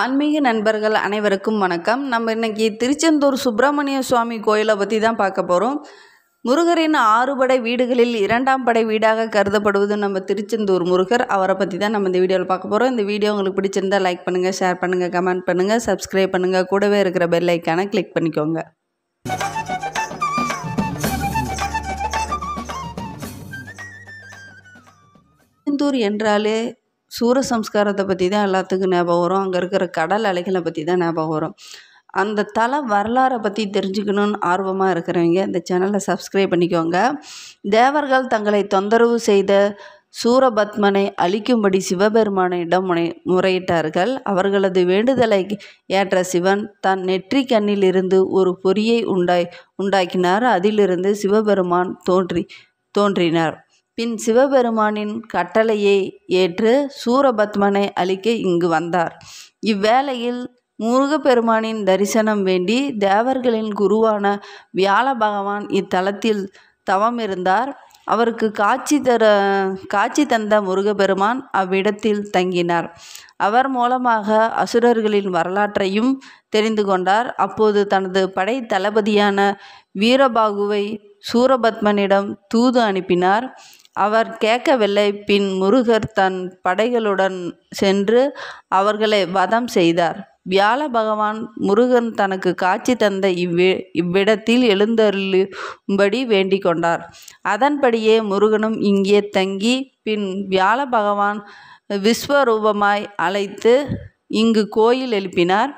ஆன்மீக நண்பர்கள் அனைவருக்கும் வணக்கம் நம்ம இன்றைக்கி திருச்செந்தூர் சுப்பிரமணிய சுவாமி கோயிலை பற்றி தான் பார்க்க போகிறோம் முருகரின் ஆறுபடை வீடுகளில் இரண்டாம் படை வீடாக கருதப்படுவது நம்ம திருச்செந்தூர் முருகர் அவரை பற்றி தான் நம்ம இந்த வீடியோவில் பார்க்க போகிறோம் இந்த வீடியோ உங்களுக்கு பிடிச்சிருந்தால் லைக் பண்ணுங்கள் ஷேர் பண்ணுங்கள் கமெண்ட் பண்ணுங்கள் சப்ஸ்கிரைப் பண்ணுங்கள் கூடவே இருக்கிற பெல் ஐக்கானை கிளிக் பண்ணிக்கோங்க திருச்செந்தூர் என்றாலே சூரசம்ஸ்காரத்தை பற்றி தான் எல்லாத்துக்கும் ஞாபகம் வரும் அங்கே இருக்கிற கடல் அலைகளை பற்றி தான் ஞாபகம் வரும் அந்த தல வரலாறை பற்றி தெரிஞ்சுக்கணுன்னு ஆர்வமாக இருக்கிறவங்க இந்த சேனலை சப்ஸ்கிரைப் பண்ணிக்கோங்க தேவர்கள் தங்களை தொந்தரவு செய்த சூரபத்மனை அழிக்கும்படி சிவபெருமானிடம் முனை முறையிட்டார்கள் அவர்களது வேண்டுதலை ஏற்ற சிவன் தன் நெற்றி கண்ணில் இருந்து ஒரு பொறியை உண்டாய் உண்டாக்கினார் அதிலிருந்து சிவபெருமான் தோன்றி தோன்றினார் பின் சிவபெருமானின் கட்டளையை ஏற்று சூரபத்மனை அழிக்க இங்கு வந்தார் இவ்வேளையில் முருகப்பெருமானின் தரிசனம் வேண்டி தேவர்களின் குருவான வியாழ பகவான் இத்தலத்தில் தவம் இருந்தார் அவருக்கு காட்சி தர காட்சி தந்த முருகப்பெருமான் அவ்விடத்தில் தங்கினார் அவர் மூலமாக அசுரர்களின் வரலாற்றையும் தெரிந்து கொண்டார் அப்போது தனது படை தளபதியான வீரபாகுவை சூரபத்மனிடம் தூது அனுப்பினார் அவர் கேட்கவில்லை பின் முருகர் தன் படைகளுடன் சென்று அவர்களை வதம் செய்தார் வியாழ பகவான் முருகன் தனக்கு காட்சி தந்த இவ்வி இவ்விடத்தில் எழுந்தருளும்படி வேண்டிக் கொண்டார் அதன்படியே முருகனும் இங்கே தங்கி பின் வியாழ பகவான் விஸ்வரூபமாய் அழைத்து இங்கு கோயில் எழுப்பினார்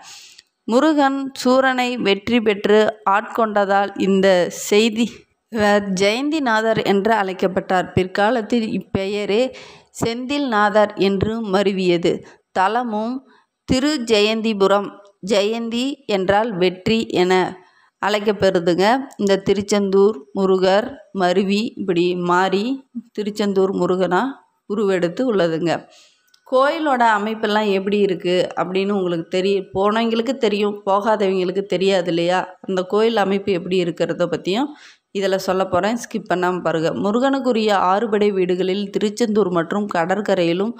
முருகன் சூரனை வெற்றி பெற்று ஆட்கொண்டதால் இந்த செய்தி இவர் ஜெயந்திநாதர் என்று அழைக்கப்பட்டார் பிற்காலத்தில் இப்பெயரே செந்தில்நாதர் என்று மருவியது தலமும் திரு ஜெயந்திபுரம் ஜெயந்தி என்றால் வெற்றி என அழைக்கப்படுதுங்க இந்த திருச்செந்தூர் முருகர் மருவி இப்படி மாறி திருச்செந்தூர் முருகனாக உருவெடுத்து உள்ளதுங்க கோயிலோட அமைப்பெல்லாம் எப்படி இருக்குது அப்படின்னு உங்களுக்கு தெரியும் போனவங்களுக்கு தெரியும் போகாதவங்களுக்கு தெரியாது இல்லையா அந்த கோயில் அமைப்பு எப்படி இருக்கிறத பற்றியும் இதில் சொல்ல போகிறேன் ஸ்கிப் பண்ணாமல் பாருங்கள் முருகனுக்குரிய ஆறுபடை வீடுகளில் திருச்செந்தூர் மற்றும் கடற்கரையிலும்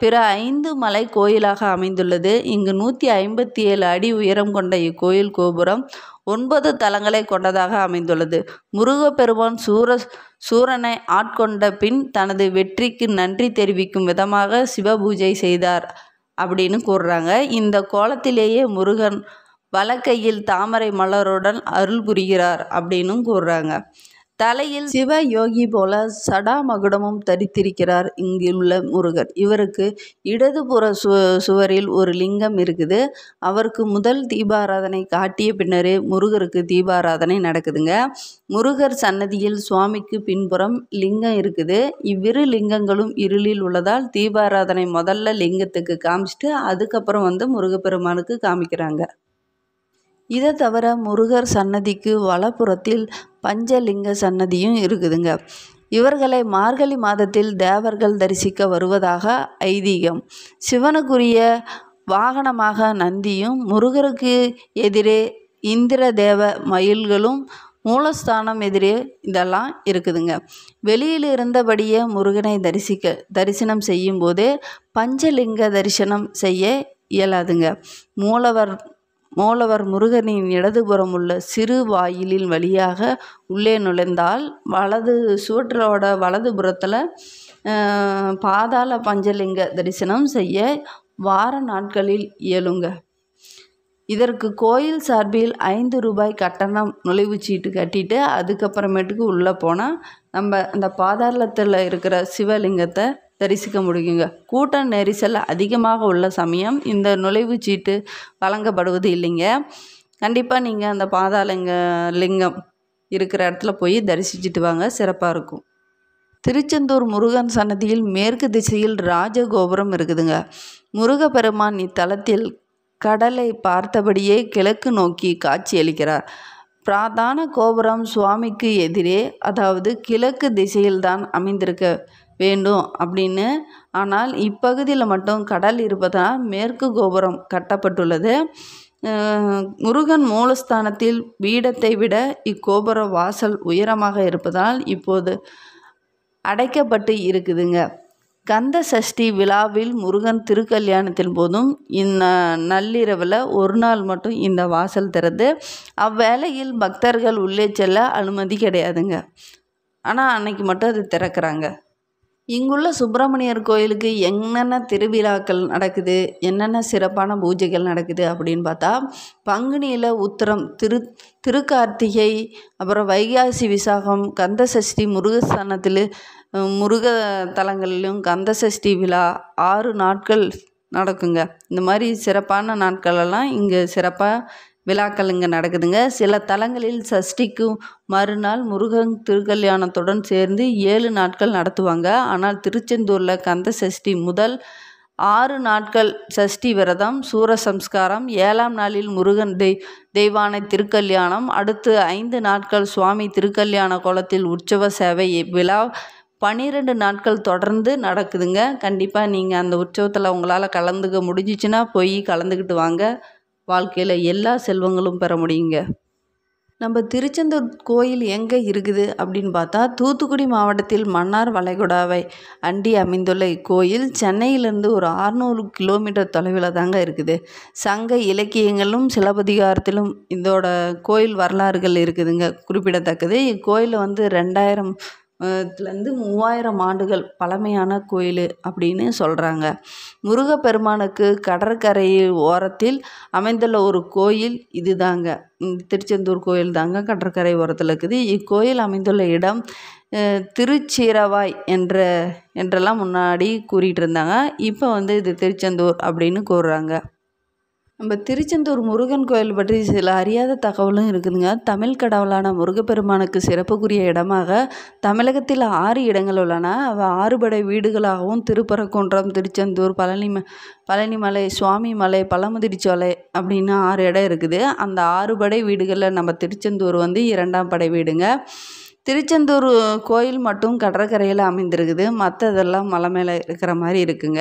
பிற ஐந்து மலை கோயிலாக அமைந்துள்ளது இங்கு நூற்றி ஐம்பத்தி ஏழு அடி உயரம் கொண்ட இக்கோயில் கோபுரம் ஒன்பது தலங்களை கொண்டதாக அமைந்துள்ளது முருகப்பெருமான் சூர சூரனை ஆட்கொண்ட பின் தனது வெற்றிக்கு நன்றி தெரிவிக்கும் விதமாக சிவபூஜை செய்தார் அப்படின்னு கூறுறாங்க இந்த கோலத்திலேயே முருகன் வலக்கையில் தாமரை மலருடன் அருள் புரிகிறார் அப்படின்னும் கூறுறாங்க தலையில் சிவ யோகி போல சடா மகுடமும் தரித்திருக்கிறார் இங்குள்ள முருகர் இவருக்கு இடதுபுற சு சுவரில் ஒரு லிங்கம் இருக்குது அவருக்கு முதல் தீபாராதனை காட்டிய பின்னரே முருகருக்கு தீபாராதனை நடக்குதுங்க முருகர் சன்னதியில் சுவாமிக்கு பின்புறம் லிங்கம் இருக்குது இவ்விரு லிங்கங்களும் இருளில் உள்ளதால் தீபாராதனை முதல்ல லிங்கத்துக்கு காமிச்சிட்டு அதுக்கப்புறம் வந்து முருகப்பெருமானுக்கு காமிக்கிறாங்க இதை தவிர முருகர் சன்னதிக்கு வலப்புறத்தில் பஞ்சலிங்க சன்னதியும் இருக்குதுங்க இவர்களை மார்கழி மாதத்தில் தேவர்கள் தரிசிக்க வருவதாக ஐதீகம் சிவனுக்குரிய வாகனமாக நந்தியும் முருகருக்கு எதிரே இந்திர தேவ மயில்களும் மூலஸ்தானம் எதிரே இதெல்லாம் இருக்குதுங்க வெளியில் இருந்தபடியே முருகனை தரிசிக்க தரிசனம் செய்யும்போது பஞ்சலிங்க தரிசனம் செய்ய இயலாதுங்க மூலவர் மூலவர் முருகனின் இடதுபுறம் உள்ள சிறு வாயிலின் வழியாக உள்ளே நுழைந்தால் வலது சுவற்றோட வலதுபுறத்தில் பாதாள பஞ்சலிங்க தரிசனம் செய்ய வார நாட்களில் இயலுங்க இதற்கு கோயில் சார்பில் ஐந்து ரூபாய் கட்டணம் நுழைவுச்சீட்டு கட்டிட்டு அதுக்கப்புறமேட்டுக்கு உள்ளே போனால் நம்ம அந்த பாதாளத்தில் இருக்கிற சிவலிங்கத்தை தரிசிக்க முடியுங்க கூட்ட நெரிசல் அதிகமாக உள்ள சமயம் இந்த சீட்டு வழங்கப்படுவது இல்லைங்க கண்டிப்பாக நீங்கள் அந்த பாதாளங்க லிங்கம் இருக்கிற இடத்துல போய் தரிசிச்சுட்டு வாங்க சிறப்பாக இருக்கும் திருச்செந்தூர் முருகன் சன்னதியில் மேற்கு திசையில் ராஜகோபுரம் இருக்குதுங்க முருகப்பெருமான் இத்தலத்தில் கடலை பார்த்தபடியே கிழக்கு நோக்கி காட்சியளிக்கிறார் பிராதான கோபுரம் சுவாமிக்கு எதிரே அதாவது கிழக்கு திசையில்தான் அமைந்திருக்க வேண்டும் அப்படின்னு ஆனால் இப்பகுதியில் மட்டும் கடல் இருப்பதால் மேற்கு கோபுரம் கட்டப்பட்டுள்ளது முருகன் மூலஸ்தானத்தில் பீடத்தை விட இக்கோபுர வாசல் உயரமாக இருப்பதால் இப்போது அடைக்கப்பட்டு இருக்குதுங்க கந்த சஷ்டி விழாவில் முருகன் திருக்கல்யாணத்தின் போதும் இந்த நள்ளிரவில் ஒரு நாள் மட்டும் இந்த வாசல் திறந்து அவ்வேளையில் பக்தர்கள் உள்ளே செல்ல அனுமதி கிடையாதுங்க ஆனால் அன்னைக்கு மட்டும் அது திறக்கிறாங்க இங்குள்ள சுப்பிரமணியர் கோயிலுக்கு என்னென்ன திருவிழாக்கள் நடக்குது என்னென்ன சிறப்பான பூஜைகள் நடக்குது அப்படின்னு பார்த்தா பங்குனியில் உத்திரம் திரு திருக்கார்த்திகை அப்புறம் வைகாசி விசாகம் கந்தசஷ்டி முருகஸ்தானத்தில் முருக தலங்களிலும் கந்தசஷ்டி விழா ஆறு நாட்கள் நடக்குங்க இந்த மாதிரி சிறப்பான நாட்களெல்லாம் இங்கே சிறப்பாக விழாக்கள் இங்கே நடக்குதுங்க சில தலங்களில் சஷ்டிக்கு மறுநாள் முருகன் திருக்கல்யாணத்துடன் சேர்ந்து ஏழு நாட்கள் நடத்துவாங்க ஆனால் திருச்செந்தூரில் கந்த சஷ்டி முதல் ஆறு நாட்கள் சஷ்டி விரதம் சூரசம்ஸ்காரம் ஏழாம் நாளில் முருகன் தெய் தெய்வான திருக்கல்யாணம் அடுத்து ஐந்து நாட்கள் சுவாமி திருக்கல்யாண கோலத்தில் உற்சவ சேவை விழா பன்னிரெண்டு நாட்கள் தொடர்ந்து நடக்குதுங்க கண்டிப்பாக நீங்கள் அந்த உற்சவத்தில் உங்களால் கலந்துக்க முடிஞ்சிச்சுன்னா போய் கலந்துக்கிட்டு வாங்க வாழ்க்கையில் எல்லா செல்வங்களும் பெற முடியுங்க நம்ம திருச்செந்தூர் கோயில் எங்கே இருக்குது அப்படின்னு பார்த்தா தூத்துக்குடி மாவட்டத்தில் மன்னார் வளைகுடாவை அண்டி அமைந்துள்ள இக்கோயில் சென்னையிலேருந்து ஒரு அறுநூறு கிலோமீட்டர் தொலைவில் தாங்க இருக்குது சங்க இலக்கியங்களும் சிலப்பதிகாரத்திலும் இதோட கோயில் வரலாறுகள் இருக்குதுங்க குறிப்பிடத்தக்கது இக்கோயிலில் வந்து ரெண்டாயிரம் த்துலேருந்து மூவாயிரம் ஆண்டுகள் பழமையான கோயில் அப்படின்னு சொல்கிறாங்க முருகப்பெருமானுக்கு கடற்கரை ஓரத்தில் அமைந்துள்ள ஒரு கோயில் இது தாங்க திருச்செந்தூர் கோயில் தாங்க கடற்கரை ஓரத்தில் இருக்குது இக்கோயில் அமைந்துள்ள இடம் திருச்சீரவாய் என்ற என்றெல்லாம் முன்னாடி கூறிகிட்டு இருந்தாங்க இப்போ வந்து இது திருச்செந்தூர் அப்படின்னு கூறுறாங்க நம்ம திருச்செந்தூர் முருகன் கோயில் பற்றி சில அறியாத தகவலும் இருக்குதுங்க தமிழ் கடவுளான முருகப்பெருமானுக்கு சிறப்புக்குரிய இடமாக தமிழகத்தில் ஆறு இடங்கள் உள்ளன அவ ஆறுபடை வீடுகளாகவும் திருப்பரங்குன்றம் திருச்செந்தூர் பழனி பழனிமலை சுவாமி மலை பழமுதிர்ச்சோலை அப்படின்னு ஆறு இடம் இருக்குது அந்த ஆறுபடை வீடுகளில் நம்ம திருச்செந்தூர் வந்து இரண்டாம் படை வீடுங்க திருச்செந்தூர் கோயில் மட்டும் கடற்கரையில் அமைந்திருக்குது மற்றதெல்லாம் மலை மேலே இருக்கிற மாதிரி இருக்குங்க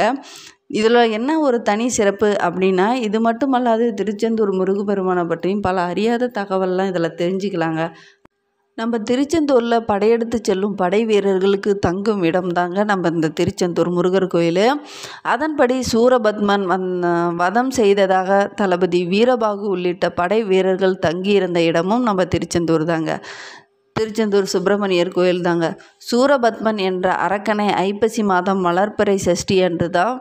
இதில் என்ன ஒரு தனி சிறப்பு அப்படின்னா இது மட்டுமல்லாது திருச்செந்தூர் முருகப்பெருமானை பற்றியும் பல அறியாத தகவல்லாம் இதில் தெரிஞ்சுக்கலாங்க நம்ம திருச்செந்தூரில் படையெடுத்து செல்லும் படை வீரர்களுக்கு தங்கும் இடம் தாங்க நம்ம இந்த திருச்செந்தூர் முருகர் கோயில் அதன்படி சூரபத்மன் வந் வதம் செய்ததாக தளபதி வீரபாகு உள்ளிட்ட படை வீரர்கள் தங்கியிருந்த இடமும் நம்ம திருச்செந்தூர் தாங்க திருச்செந்தூர் சுப்பிரமணியர் கோயில் தாங்க சூரபத்மன் என்ற அரக்கனை ஐப்பசி மாதம் வளர்ப்பறை சஷ்டி என்று தான்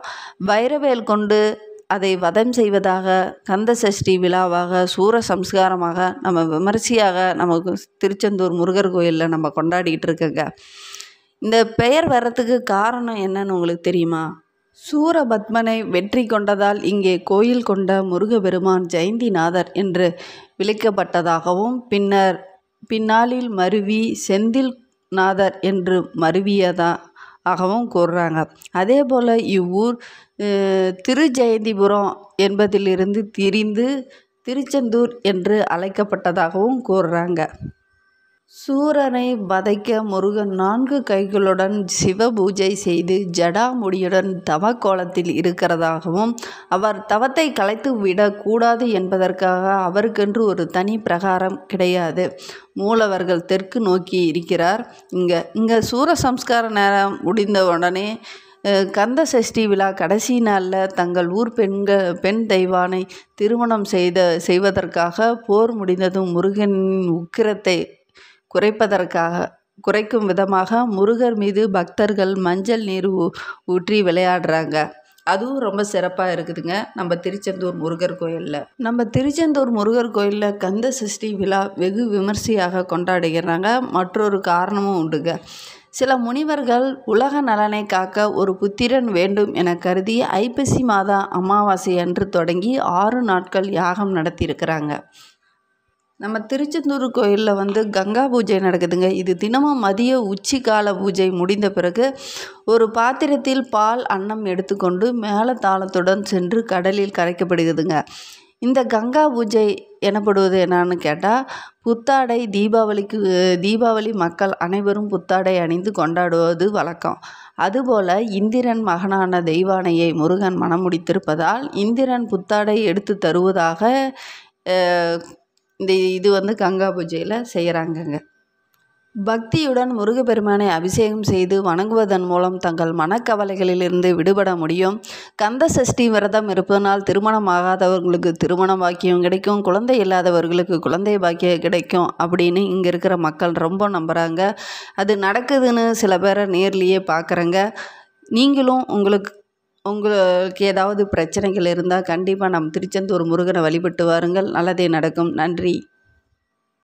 வைரவேல் கொண்டு அதை வதம் செய்வதாக கந்த சஷ்டி விழாவாக சூர சம்ஸ்காரமாக நம்ம விமரிசையாக நமக்கு திருச்செந்தூர் முருகர் கோயிலில் நம்ம கொண்டாடிக்கிட்டு இருக்கோங்க இந்த பெயர் வர்றதுக்கு காரணம் என்னன்னு உங்களுக்கு தெரியுமா சூரபத்மனை வெற்றி கொண்டதால் இங்கே கோயில் கொண்ட முருகபெருமான் ஜெயந்திநாதர் என்று விளிக்கப்பட்டதாகவும் பின்னர் பின்னாளில் மருவி செந்தில் நாதர் என்று மருவியதா ஆகவும் கூறுறாங்க அதே போல் இவ்வூர் திருஜெயந்திபுரம் என்பதிலிருந்து திரிந்து திருச்செந்தூர் என்று அழைக்கப்பட்டதாகவும் கூறுறாங்க சூரனை வதைக்க முருகன் நான்கு கைகளுடன் சிவ பூஜை செய்து ஜடாமுடியுடன் தவ கோலத்தில் இருக்கிறதாகவும் அவர் தவத்தை கலைத்து விடக்கூடாது என்பதற்காக அவருக்கென்று ஒரு தனி பிரகாரம் கிடையாது மூலவர்கள் தெற்கு நோக்கி இருக்கிறார் இங்கே இங்கே சூர சம்ஸ்கார நேரம் முடிந்த உடனே கந்த சஷ்டி விழா கடைசி நாளில் தங்கள் ஊர் பெண்கள் பெண் தெய்வானை திருமணம் செய்த செய்வதற்காக போர் முடிந்ததும் முருகனின் உக்கிரத்தை குறைப்பதற்காக குறைக்கும் விதமாக முருகர் மீது பக்தர்கள் மஞ்சள் நீர் ஊற்றி விளையாடுறாங்க அதுவும் ரொம்ப சிறப்பாக இருக்குதுங்க நம்ம திருச்செந்தூர் முருகர் கோயிலில் நம்ம திருச்செந்தூர் முருகர் கோயிலில் கந்த சஷ்டி விழா வெகு விமர்சையாக கொண்டாடுகிறாங்க மற்றொரு காரணமும் உண்டுங்க சில முனிவர்கள் உலக நலனை காக்க ஒரு புத்திரன் வேண்டும் என கருதி ஐப்பசி மாதா அமாவாசை அன்று தொடங்கி ஆறு நாட்கள் யாகம் நடத்தியிருக்கிறாங்க நம்ம திருச்செந்தூர் கோயிலில் வந்து கங்கா பூஜை நடக்குதுங்க இது தினமும் மதிய உச்சி கால பூஜை முடிந்த பிறகு ஒரு பாத்திரத்தில் பால் அன்னம் எடுத்துக்கொண்டு தாளத்துடன் சென்று கடலில் கரைக்கப்படுகிறதுங்க இந்த கங்கா பூஜை எனப்படுவது என்னன்னு கேட்டால் புத்தாடை தீபாவளிக்கு தீபாவளி மக்கள் அனைவரும் புத்தாடை அணிந்து கொண்டாடுவது வழக்கம் அதுபோல் இந்திரன் மகனான தெய்வானையை முருகன் மனமுடித்திருப்பதால் இந்திரன் புத்தாடை எடுத்து தருவதாக இந்த இது வந்து கங்கா பூஜையில் செய்கிறாங்கங்க பக்தியுடன் முருகப்பெருமானை அபிஷேகம் செய்து வணங்குவதன் மூலம் தங்கள் மனக்கவலைகளிலிருந்து விடுபட முடியும் கந்த சஷ்டி விரதம் இருப்பதனால் திருமணம் ஆகாதவர்களுக்கு திருமண பாக்கியம் கிடைக்கும் குழந்தை இல்லாதவர்களுக்கு குழந்தை பாக்கியம் கிடைக்கும் அப்படின்னு இங்கே இருக்கிற மக்கள் ரொம்ப நம்புகிறாங்க அது நடக்குதுன்னு சில பேரை நேர்லேயே பார்க்குறேங்க நீங்களும் உங்களுக்கு உங்களுக்கு ஏதாவது பிரச்சனைகள் இருந்தால் கண்டிப்பாக நம் திருச்செந்தூர் முருகனை வழிபட்டு வாருங்கள் நல்லதே நடக்கும் நன்றி